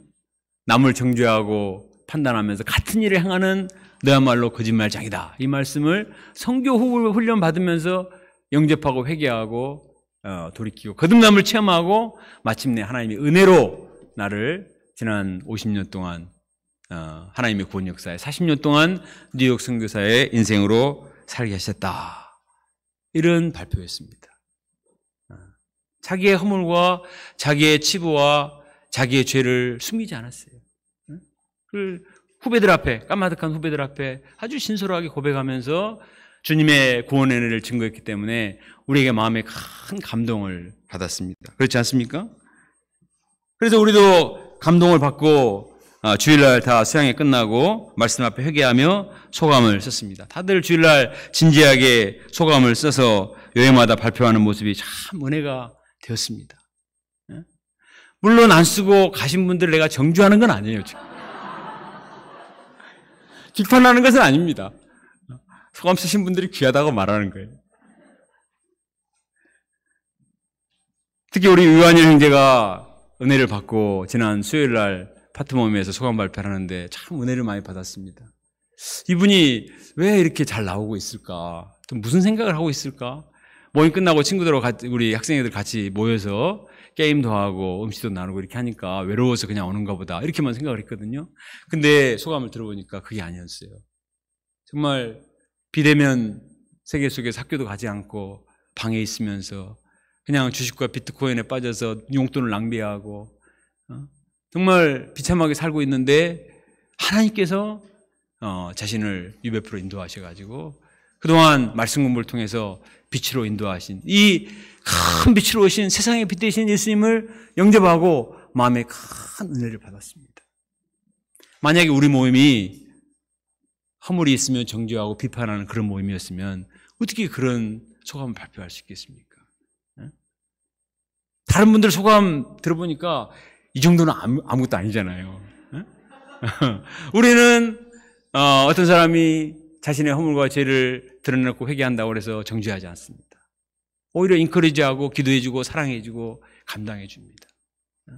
남을 정죄하고 판단하면서 같은 일을 행하는 너야말로 거짓말장이다. 이 말씀을 성교 훈련 받으면서 영접하고 회개하고 어, 돌이키고 거듭남을 체험하고 마침내 하나님의 은혜로 나를 지난 50년 동안 어, 하나님의 구원 역사에 40년 동안 뉴욕 선교사의 인생으로 살게 하셨다. 이런 발표였습니다. 어, 자기의 허물과 자기의 치부와 자기의 죄를 숨기지 않았어요. 그 후배들 앞에 까마득한 후배들 앞에 아주 신솔하게 고백하면서 주님의 구원의 은혜를 증거했기 때문에 우리에게 마음에 큰 감동을 받았습니다. 그렇지 않습니까? 그래서 우리도 감동을 받고 아, 주일날 다 수양회 끝나고 말씀 앞에 회개하며 소감을 썼습니다. 다들 주일날 진지하게 소감을 써서 여행마다 발표하는 모습이 참 은혜가 되었습니다. 예? 물론 안 쓰고 가신 분들 내가 정주하는 건 아니에요. 직판하는 것은 아닙니다. 소감 쓰신 분들이 귀하다고 말하는 거예요. 특히 우리 의완일 형제가 은혜를 받고 지난 수요일 날 파트모임에서 소감 발표를 하는데 참 은혜를 많이 받았습니다. 이분이 왜 이렇게 잘 나오고 있을까? 또 무슨 생각을 하고 있을까? 모임 끝나고 친구들하고 같이, 우리 학생애들 같이 모여서 게임도 하고 음식도 나누고 이렇게 하니까 외로워서 그냥 오는가 보다 이렇게만 생각을 했거든요. 근데 소감을 들어보니까 그게 아니었어요. 정말 비대면 세계 속에서 학교도 가지 않고 방에 있으면서 그냥 주식과 비트코인에 빠져서 용돈을 낭비하고 어? 정말 비참하게 살고 있는데 하나님께서 어, 자신을 유배프로 인도하셔가지고 그동안 말씀 공부를 통해서 빛으로 인도하신 이 큰 빛으로 오신 세상의 빛 되신 예수님을 영접하고 마음에 큰 은혜를 받았습니다. 만약에 우리 모임이 허물이 있으면 정죄하고 비판하는 그런 모임이었으면 어떻게 그런 소감을 발표할 수 있겠습니까? 예? 다른 분들 소감 들어보니까 이 정도는 아무것도 아니잖아요. 예? 우리는 어, 어떤 사람이 자신의 허물과 죄를 드러내고 회개한다고 해서 정죄하지 않습니다. 오히려 인크리지하고 기도해주고 사랑해주고 감당해줍니다. 예?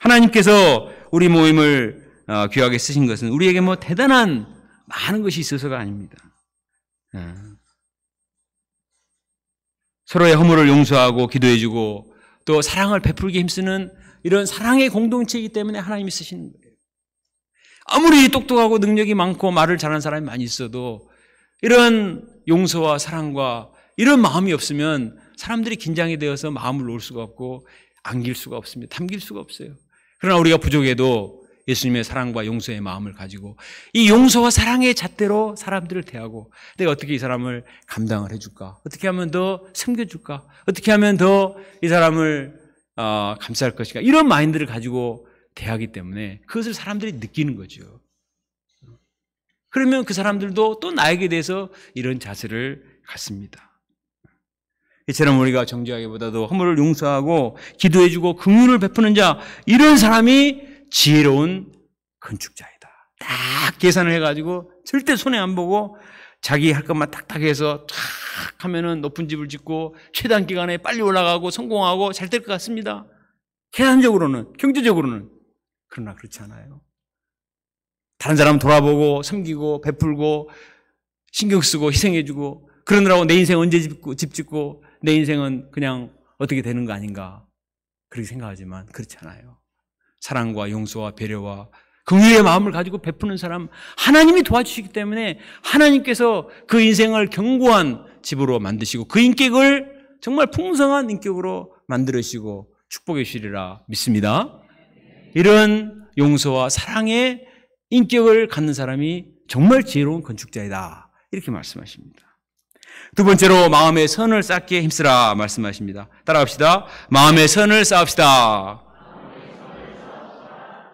하나님께서 우리 모임을 어, 귀하게 쓰신 것은 우리에게 뭐 대단한 많은 것이 있어서가 아닙니다. 예. 서로의 허물을 용서하고 기도해주고 또 사랑을 베풀기 힘쓰는 이런 사랑의 공동체이기 때문에 하나님이 쓰시는 거예요. 아무리 똑똑하고 능력이 많고 말을 잘하는 사람이 많이 있어도 이런 용서와 사랑과 이런 마음이 없으면 사람들이 긴장이 되어서 마음을 놓을 수가 없고 안길 수가 없습니다. 담길 수가 없어요. 그러나 우리가 부족해도 예수님의 사랑과 용서의 마음을 가지고 이 용서와 사랑의 잣대로 사람들을 대하고 내가 어떻게 이 사람을 감당을 해줄까? 어떻게 하면 더 섬겨줄까? 어떻게 하면 더 이 사람을 어, 감할 것인가? 이런 마인드를 가지고 대하기 때문에 그것을 사람들이 느끼는 거죠. 그러면 그 사람들도 또 나에게 대해서 이런 자세를 갖습니다. 이처럼 우리가 정죄하기보다도 허물을 용서하고 기도해주고 긍휼을 베푸는 자 이런 사람이 지혜로운 건축자이다. 딱 계산을 해가지고 절대 손해 안 보고 자기 할 것만 딱딱해서 탁 하면은 높은 집을 짓고 최단 기간에 빨리 올라가고 성공하고 잘 될 것 같습니다. 계산적으로는 경제적으로는 그러나 그렇지 않아요. 다른 사람 돌아보고 섬기고 베풀고 신경 쓰고 희생해주고 그러느라고 내 인생 언제 짓집 짓고 내 인생은 그냥 어떻게 되는 거 아닌가 그렇게 생각하지만 그렇지 않아요. 사랑과 용서와 배려와 긍휼의 그 마음을 가지고 베푸는 사람 하나님이 도와주시기 때문에 하나님께서 그 인생을 견고한 집으로 만드시고 그 인격을 정말 풍성한 인격으로 만들으시고 축복해 주시리라 믿습니다. 이런 용서와 사랑의 인격을 갖는 사람이 정말 지혜로운 건축자이다. 이렇게 말씀하십니다. 두 번째로 마음의 선을 쌓기에 힘쓰라 말씀하십니다. 따라합시다. 마음의 선을 쌓읍시다.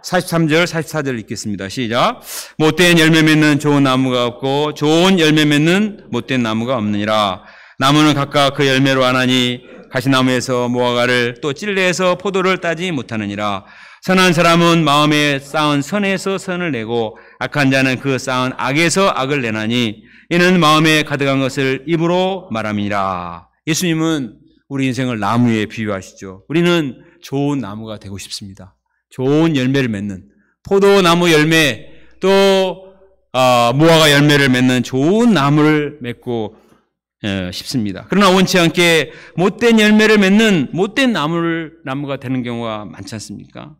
43절, 4 4절 읽겠습니다. 시작. 못된 열매 맺는 좋은 나무가 없고 좋은 열매 맺는 못된 나무가 없느니라. 나무는 각각 그 열매로 안하니 가시나무에서 모아가를 또 찔레에서 포도를 따지 못하느니라. 선한 사람은 마음에 쌓은 선에서 선을 내고 악한 자는 그 쌓은 악에서 악을 내나니 이는 마음에 가득한 것을 입으로 말함이라. 예수님은 우리 인생을 나무에 비유하시죠. 우리는 좋은 나무가 되고 싶습니다. 좋은 열매를 맺는 포도나무 열매 또 어, 무화과 열매를 맺는 좋은 나무를 맺고 예, 싶습니다. 그러나 원치 않게 못된 열매를 맺는 못된 나무를 나무가 되는 경우가 많지 않습니까?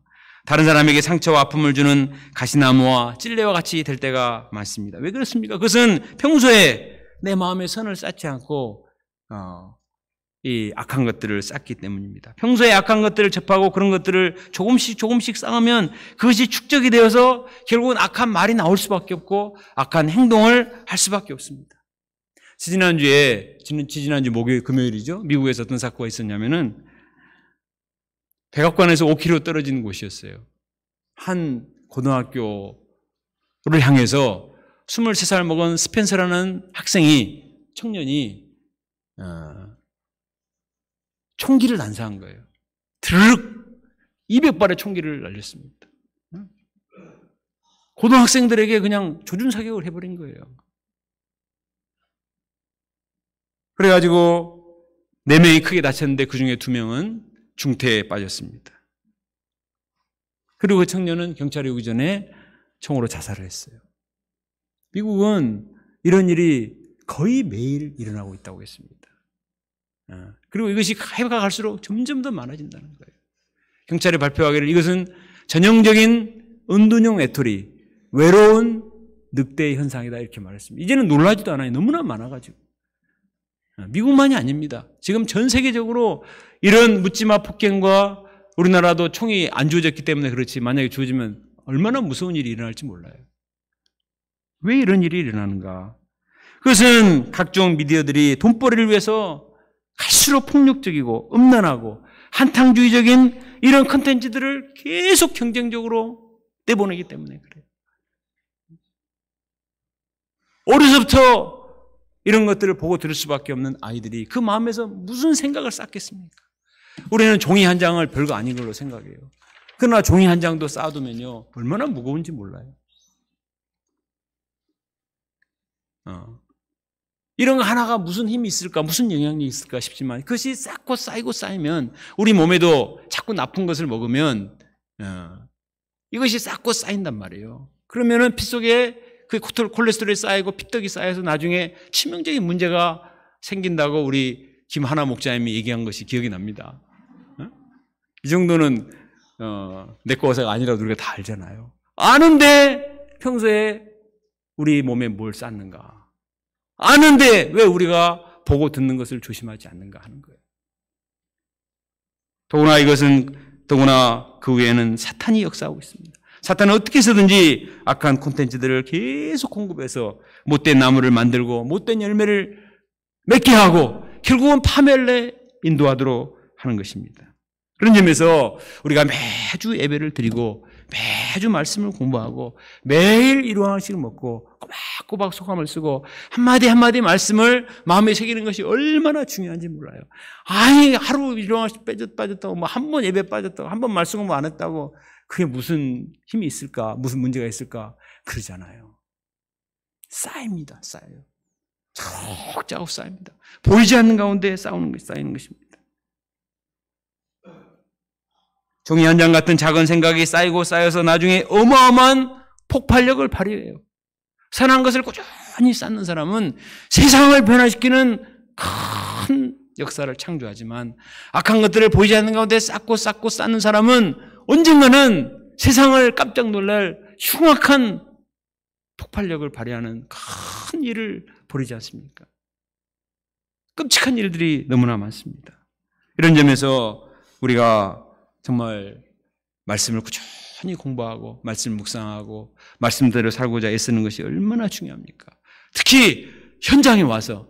다른 사람에게 상처와 아픔을 주는 가시나무와 찔레와 같이 될 때가 많습니다. 왜 그렇습니까? 그것은 평소에 내 마음에 선을 쌓지 않고 어, 이 악한 것들을 쌓기 때문입니다. 평소에 악한 것들을 접하고 그런 것들을 조금씩 조금씩 쌓으면 그것이 축적이 되어서 결국은 악한 말이 나올 수밖에 없고 악한 행동을 할 수밖에 없습니다. 지난주에 지난주 목요일 금요일이죠. 미국에서 어떤 사고가 있었냐면은 백악관에서 5km 떨어진 곳이었어요. 한 고등학교를 향해서 23살 먹은 스펜서라는 학생이 청년이 어, 총기를 난사한 거예요. 드륵 200발의 총기를 날렸습니다. 고등학생들에게 그냥 조준 사격을 해버린 거예요. 그래가지고 네 명이 크게 다쳤는데 그 중에 두 명은 중태에 빠졌습니다. 그리고 그 청년은 경찰이 오기 전에 총으로 자살을 했어요. 미국은 이런 일이 거의 매일 일어나고 있다고 했습니다. 예. 그리고 이것이 해가 갈수록 점점 더 많아진다는 거예요. 경찰이 발표하기를 이것은 전형적인 은둔형 애톨리 외로운 늑대의 현상이다 이렇게 말했습니다. 이제는 놀라지도 않아요. 너무나 많아가지고. 예, 미국만이 아닙니다. 지금 전 세계적으로 이런 묻지마 폭행과 우리나라도 총이 안 주어졌기 때문에 그렇지 만약에 주어지면 얼마나 무서운 일이 일어날지 몰라요. 왜 이런 일이 일어나는가? 그것은 각종 미디어들이 돈벌이를 위해서 갈수록 폭력적이고 음란하고 한탕주의적인 이런 컨텐츠들을 계속 경쟁적으로 내보내기 때문에 그래요. 어려서부터 이런 것들을 보고 들을 수밖에 없는 아이들이 그 마음에서 무슨 생각을 쌓겠습니까? 우리는 종이 한 장을 별거 아닌 걸로 생각해요. 그러나 종이 한 장도 쌓아두면요. 얼마나 무거운지 몰라요. 어. 이런 하나가 무슨 힘이 있을까, 무슨 영향력이 있을까 싶지만 그것이 쌓고 쌓이고 쌓이면 우리 몸에도 자꾸 나쁜 것을 먹으면 어, 이것이 쌓고 쌓인단 말이에요. 그러면은 피 속에 그 콜레스테롤이 쌓이고 피떡이 쌓여서 나중에 치명적인 문제가 생긴다고 우리 김하나 목자님이 얘기한 것이 기억이 납니다. 어? 이 정도는 어, 내 거가 아니라도 우리가 다 알잖아요. 아는데 평소에 우리 몸에 뭘 쌓는가. 아는데 왜 우리가 보고 듣는 것을 조심하지 않는가 하는 거예요. 더구나 이것은 더구나 그 외에는 사탄이 역사하고 있습니다. 사탄은 어떻게 해서든지 악한 콘텐츠들을 계속 공급해서 못된 나무를 만들고 못된 열매를 맺게 하고 결국은 파멸에 인도하도록 하는 것입니다. 그런 점에서 우리가 매주 예배를 드리고 매주 말씀을 공부하고 매일 일호하나씩 먹고 꼬박꼬박 소감을 쓰고 한마디 한마디 말씀을 마음에 새기는 것이 얼마나 중요한지 몰라요. 아니 하루 일호나씩 빠졌, 빠졌다고 뭐 한 번 예배 빠졌다고 한 번 말씀 공부 안 했다고 그게 무슨 힘이 있을까 무슨 문제가 있을까 그러잖아요. 쌓입니다. 쌓여요. 차 쌓입니다. 보이지 않는 가운데 싸우는 게 쌓이는 것입니다. 종이 한 장 같은 작은 생각이 쌓이고 쌓여서 나중에 어마어마한 폭발력을 발휘해요. 선한 것을 꾸준히 쌓는 사람은 세상을 변화시키는 큰 역사를 창조하지만 악한 것들을 보이지 않는 가운데 쌓고 쌓고 쌓는 사람은 언젠가는 세상을 깜짝 놀랄 흉악한 폭발력을 발휘하는 큰 일을 벌이지 않습니까? 끔찍한 일들이 너무나 많습니다. 이런 점에서 우리가 정말 말씀을 꾸준히 공부하고 말씀 묵상하고 말씀대로 살고자 애쓰는 것이 얼마나 중요합니까? 특히 현장에 와서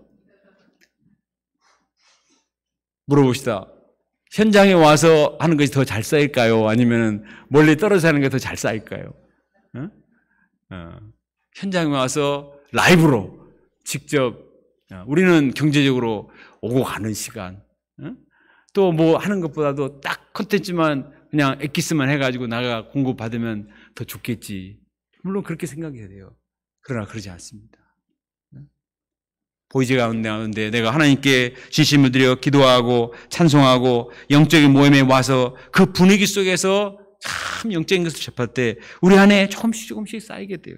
물어봅시다. 현장에 와서 하는 것이 더 잘 쌓일까요? 아니면 멀리 떨어져 하는 게 더 잘 쌓일까요? 어? 어. 현장에 와서 라이브로 직접 어, 우리는 경제적으로 오고 가는 시간, 또뭐 하는 것보다도 딱 컨텐츠만 그냥 엑기스만 해가지고 나가 공급받으면 더 좋겠지. 물론 그렇게 생각해야 돼요. 그러나 그러지 않습니다. 네? 보이지 가운데 내가 하나님께 진심을 드려 기도하고 찬송하고 영적인 모임에 와서 그 분위기 속에서 참 영적인 것을 접할 때 우리 안에 조금씩 조금씩 쌓이게 돼요.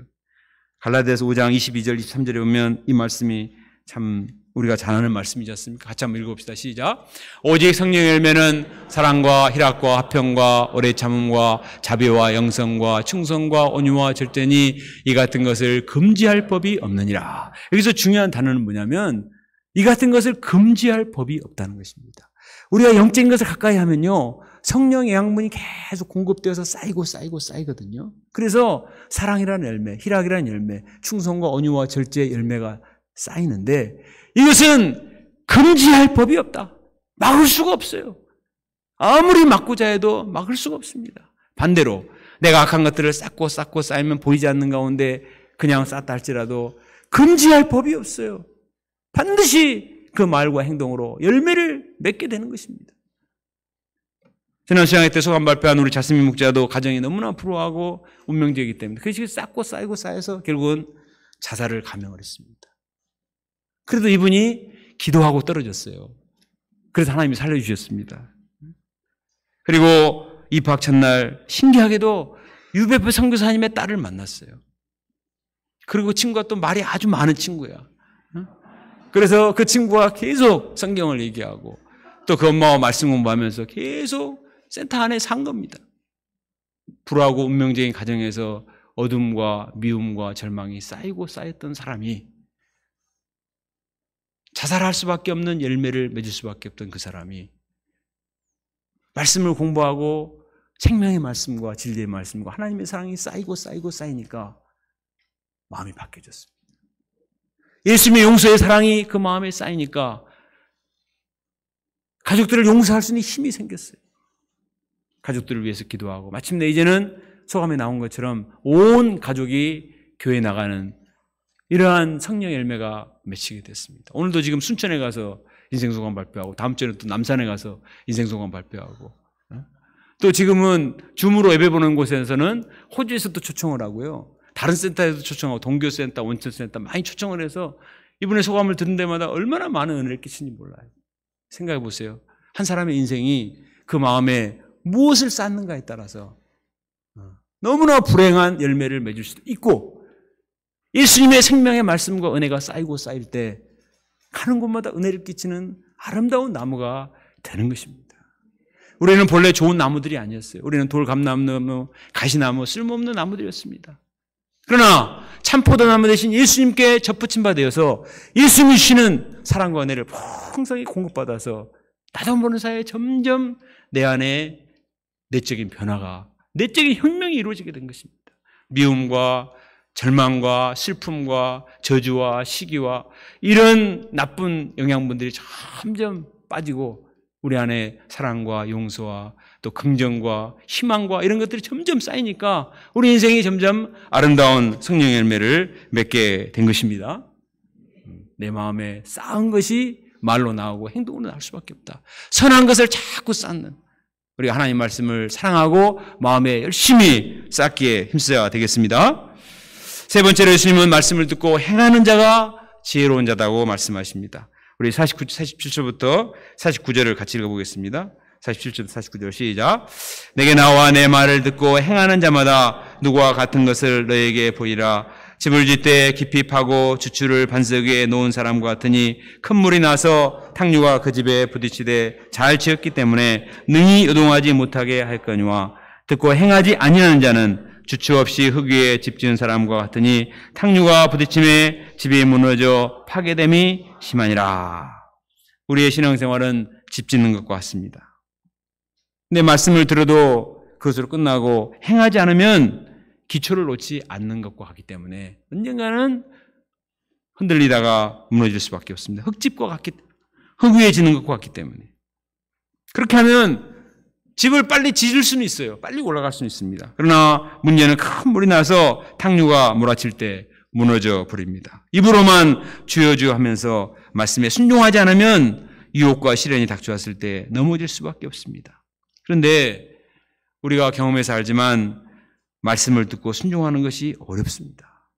갈라디아서 5장 22절 23절에 보면 이 말씀이 참 우리가 잘하는 말씀이지 않습니까? 같이 한번 읽어봅시다. 시작. 오직 성령 열매는 사랑과 희락과 화평과 오래 참음과 자비와 영성과 충성과 온유와 절대니 이 같은 것을 금지할 법이 없느니라. 여기서 중요한 단어는 뭐냐면 이 같은 것을 금지할 법이 없다는 것입니다. 우리가 영적인 것을 가까이 하면요. 성령의 양분이 계속 공급되어서 쌓이고 쌓이고 쌓이거든요. 그래서 사랑이라는 열매, 희락이라는 열매, 충성과 온유와 절제의 열매가 쌓이는데 이것은 금지할 법이 없다. 막을 수가 없어요. 아무리 막고자 해도 막을 수가 없습니다. 반대로 내가 악한 것들을 쌓고 쌓고 쌓이면 보이지 않는 가운데 그냥 쌓다 할지라도 금지할 법이 없어요. 반드시 그 말과 행동으로 열매를 맺게 되는 것입니다. 지난 시간에 때 소감 발표한 우리 자스민 목자도 가정이 너무나 부러워하고 운명적이기 때문에 그것이 쌓고 쌓이고 쌓여서 결국은 자살을 감형을 했습니다. 그래도 이분이 기도하고 떨어졌어요. 그래서 하나님이 살려주셨습니다. 그리고 입학 첫날 신기하게도 유배프 선교사님의 딸을 만났어요. 그리고 친구가 또 말이 아주 많은 친구야. 그래서 그 친구가 계속 성경을 얘기하고 또 그 엄마와 말씀 공부하면서 계속 센터 안에 산 겁니다. 불하고 운명적인 가정에서 어둠과 미움과 절망이 쌓이고 쌓였던 사람이 자살할 수밖에 없는 열매를 맺을 수밖에 없던 그 사람이 말씀을 공부하고 생명의 말씀과 진리의 말씀과 하나님의 사랑이 쌓이고 쌓이고 쌓이니까 마음이 바뀌어졌습니다. 예수님의 용서의 사랑이 그 마음에 쌓이니까 가족들을 용서할 수 있는 힘이 생겼어요. 가족들을 위해서 기도하고 마침내 이제는 소감에 나온 것처럼 온 가족이 교회 나가는 이러한 성령 열매가 맺히게 됐습니다. 오늘도 지금 순천에 가서 인생소감 발표하고 다음 주에는 또 남산에 가서 인생소감 발표하고 어? 또 지금은 줌으로 예배 보는 곳에서는 호주에서도 초청을 하고요. 다른 센터에서 초청하고 동교센터, 원천센터 많이 초청을 해서 이분의 소감을 듣는 데마다 얼마나 많은 은혜를 끼치는지 몰라요. 생각해 보세요. 한 사람의 인생이 그 마음에 무엇을 쌓는가에 따라서 어, 너무나 불행한 열매를 맺을 수도 있고 예수님의 생명의 말씀과 은혜가 쌓이고 쌓일 때 가는 곳마다 은혜를 끼치는 아름다운 나무가 되는 것입니다. 우리는 본래 좋은 나무들이 아니었어요. 우리는 돌감나무, 가시나무, 쓸모없는 나무들이었습니다. 그러나 참포도나무 대신 예수님께 접붙임 바되서 예수님이 주는 사랑과 은혜를 풍성히 공급받아서 나도 모르는 사이에 점점 내 안에 내적인 변화가 내적인 혁명이 이루어지게 된 것입니다. 미움과 절망과 슬픔과 저주와 시기와 이런 나쁜 영향분들이 점점 빠지고 우리 안에 사랑과 용서와 또 긍정과 희망과 이런 것들이 점점 쌓이니까 우리 인생이 점점 아름다운 성령 의 열매를 맺게 된 것입니다. 내 마음에 쌓은 것이 말로 나오고 행동으로 나올 수밖에 없다. 선한 것을 자꾸 쌓는 우리 하나님 말씀을 사랑하고 마음에 열심히 쌓기에 힘써야 되겠습니다. 세 번째로 예수님은 말씀을 듣고 행하는 자가 지혜로운 자다고 말씀하십니다. 우리 49, 47절부터 49절을 같이 읽어보겠습니다. 47절, 49절 시작. 내게 나와 내 말을 듣고 행하는 자마다 누구와 같은 것을 너에게 보이라. 집을 짓때 깊이 파고 주추를 반석 에 놓은 사람 같으니 큰 물이 나서 탕류가 그 집에 부딪히되 잘 지었기 때문에 능히 요동하지 못하게 할 거니와 듣고 행하지 아니하는 자는 주추 없이 흙 위에 집 지은 사람과 같으니 탕류가 부딪힘에 집이 무너져 파괴됨이 심하니라. 우리의 신앙생활은 집 짓는 것과 같습니다. 내 말씀을 들어도 그것으로 끝나고 행하지 않으면 기초를 놓지 않는 것과 같기 때문에 언젠가는 흔들리다가 무너질 수밖에 없습니다. 흙집과 같기 흙 위에 지는 것과 같기 때문에 그렇게 하면 집을 빨리 지을 수는 있어요. 빨리 올라갈 수는 있습니다. 그러나 문제는 큰 물이 나서 탕류가 몰아칠 때 무너져 버립니다. 입으로만 주여주여 하면서 말씀에 순종하지 않으면 유혹과 시련이 닥쳐왔을 때 넘어질 수밖에 없습니다. 그런데 우리가 경험해서 알지만 말씀을 듣고 순종하는 것이 어렵습니다.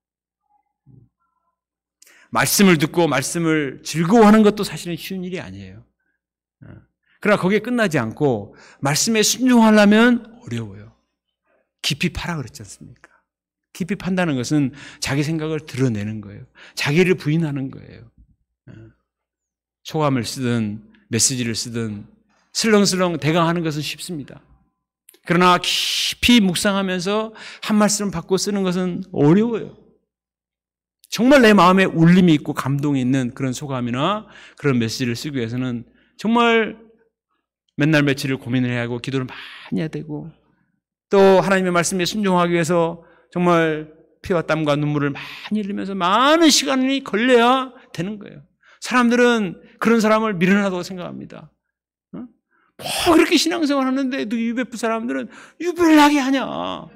말씀을 듣고 말씀을 즐거워하는 것도 사실은 쉬운 일이 아니에요. 그러나 거기에 끝나지 않고 말씀에 순종하려면 어려워요. 깊이 파라 그랬지 않습니까? 깊이 판다는 것은 자기 생각을 드러내는 거예요. 자기를 부인하는 거예요. 어. 소감을 쓰든 메시지를 쓰든 슬렁슬렁 대강하는 것은 쉽습니다. 그러나 깊이 묵상하면서 한 말씀 받고 쓰는 것은 어려워요. 정말 내 마음에 울림이 있고 감동이 있는 그런 소감이나 그런 메시지를 쓰기 위해서는 정말 맨날 며칠을 고민을 해야 하고 기도를 많이 해야 되고 또 하나님의 말씀에 순종하기 위해서 정말 피와 땀과 눈물을 많이 흘리면서 많은 시간이 걸려야 되는 거예요. 사람들은 그런 사람을 미련하다고 생각합니다. 어? 뭐 그렇게 신앙생활 하는데도 유배프 사람들은 유별하게 하냐. 어?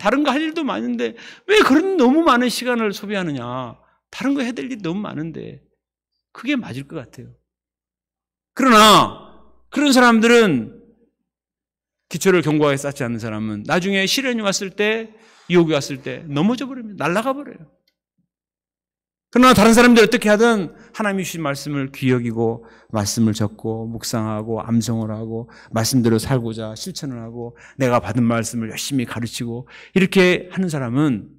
다른 거 할 일도 많은데 왜 그런 너무 많은 시간을 소비하느냐. 다른 거 해야 될 일이 너무 많은데 그게 맞을 것 같아요. 그러나 그런 사람들은 기초를 견고하게 쌓지 않는 사람은 나중에 시련이 왔을 때, 유혹이 왔을 때 넘어져 버립니다. 날아가 버려요. 그러나 다른 사람들 이 어떻게 하든 하나님이 주신 말씀을 귀여기고 말씀을 적고 묵상하고 암송을 하고 말씀대로 살고자 실천을 하고 내가 받은 말씀을 열심히 가르치고 이렇게 하는 사람은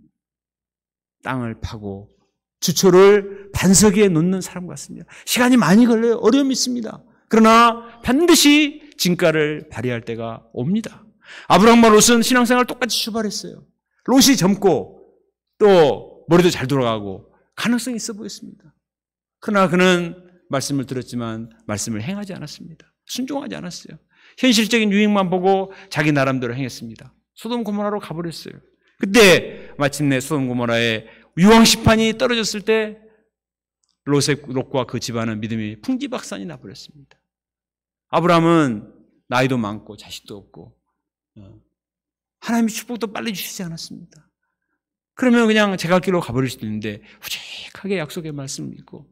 땅을 파고 주초를 반석 위에 놓는 사람 같습니다. 시간이 많이 걸려요. 어려움이 있습니다. 그러나 반드시 진가를 발휘할 때가 옵니다. 아브라함과 롯은 신앙생활 똑같이 출발했어요. 롯이 젊고 또 머리도 잘 돌아가고 가능성이 있어 보였습니다. 그러나 그는 말씀을 들었지만 말씀을 행하지 않았습니다. 순종하지 않았어요. 현실적인 유익만 보고 자기 나름대로 행했습니다. 소돔 고모라로 가버렸어요. 그때 마침내 소돔 고모라의 유황 시판이 떨어졌을 때 롯의 롯과 그 집안은 믿음이 풍지박산이 나버렸습니다. 아브라함은 나이도 많고 자식도 없고 어, 하나님이 축복도 빨리 주시지 않았습니다. 그러면 그냥 제갈 길로 가버릴 수도 있는데 후직하게 약속의 말씀 믿고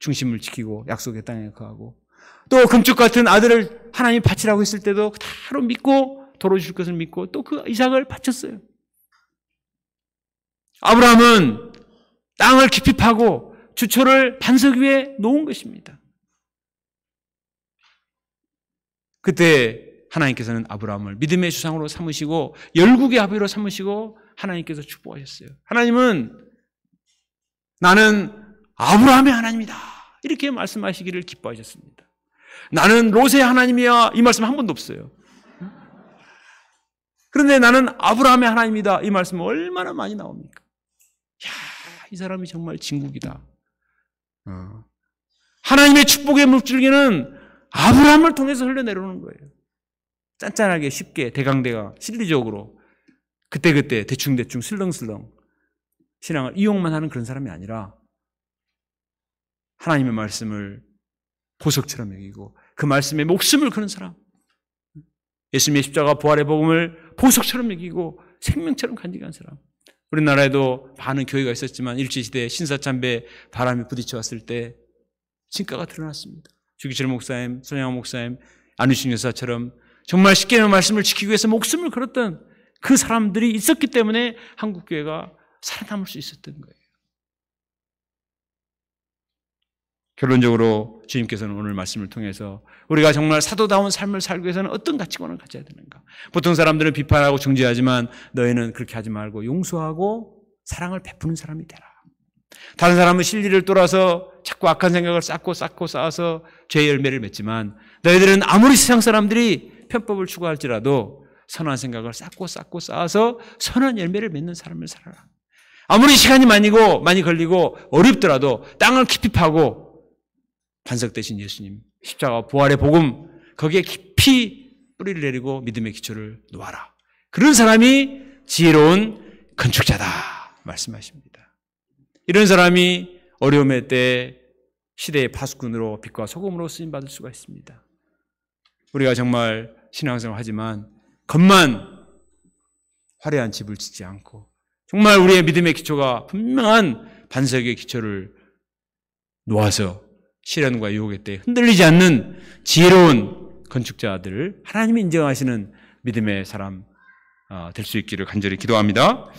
중심을 지키고 약속의 땅에 가고 또 금축 같은 아들을 하나님 바치라고 했을 때도 그로 믿고 도로 줄 것을 믿고 또 그 이삭을 바쳤어요. 아브라함은 땅을 깊이 파고 주초를 반석 위에 놓은 것입니다. 그때 하나님께서는 아브라함을 믿음의 주상으로 삼으시고 열국의 아비로 삼으시고 하나님께서 축복하셨어요. 하나님은 나는 아브라함의 하나님이다. 이렇게 말씀하시기를 기뻐하셨습니다. 나는 로세의 하나님이야. 이 말씀 한 번도 없어요. 그런데 나는 아브라함의 하나님이다. 이 말씀 얼마나 많이 나옵니까? 야, 이 사람이 정말 진국이다. 어. 하나님의 축복의 물줄기는 아브라함을 통해서 흘러내려오는 거예요. 짠짠하게 쉽게 대강대강 실리적으로 그때그때 대충대충 슬렁슬렁 신앙을 이용만 하는 그런 사람이 아니라 하나님의 말씀을 보석처럼 여기고 그 말씀에 목숨을 거는 사람 예수님의 십자가 부활의 복음을 보석처럼 여기고 생명처럼 간직한 사람 우리나라에도 많은 교회가 있었지만 일제시대 신사참배 바람이 부딪혀왔을 때 진가가 드러났습니다. 주기철 목사님, 선양 목사님, 안유신 여사처럼 정말 십계명 말씀을 지키기 위해서 목숨을 걸었던 그 사람들이 있었기 때문에 한국 교회가 살아남을 수 있었던 거예요. 결론적으로 주님께서는 오늘 말씀을 통해서 우리가 정말 사도다운 삶을 살기 위해서는 어떤 가치관을 가져야 되는가? 보통 사람들은 비판하고 중재하지만 너희는 그렇게 하지 말고 용서하고 사랑을 베푸는 사람이 되라. 다른 사람은 실리를 돌아서 자꾸 악한 생각을 쌓고 쌓고 쌓아서 죄의 열매를 맺지만 너희들은 아무리 세상 사람들이 편법을 추구할지라도 선한 생각을 쌓고 쌓고 쌓아서 선한 열매를 맺는 사람을 살아라. 아무리 시간이 많이고 많이 걸리고 어렵더라도 땅을 깊이 파고 반석되신 예수님 십자가 부활의 복음 거기에 깊이 뿌리를 내리고 믿음의 기초를 놓아라. 그런 사람이 지혜로운 건축자다 말씀하십니다. 이런 사람이 어려움의 때 시대의 파수꾼으로 빛과 소금으로 쓰임 받을 수가 있습니다. 우리가 정말 신앙생활 하지만 겉만 화려한 집을 짓지 않고 정말 우리의 믿음의 기초가 분명한 반석의 기초를 놓아서 시련과 유혹의 때 흔들리지 않는 지혜로운 건축자들을 하나님이 인정하시는 믿음의 사람 아, 될수 있기를 간절히 기도합니다.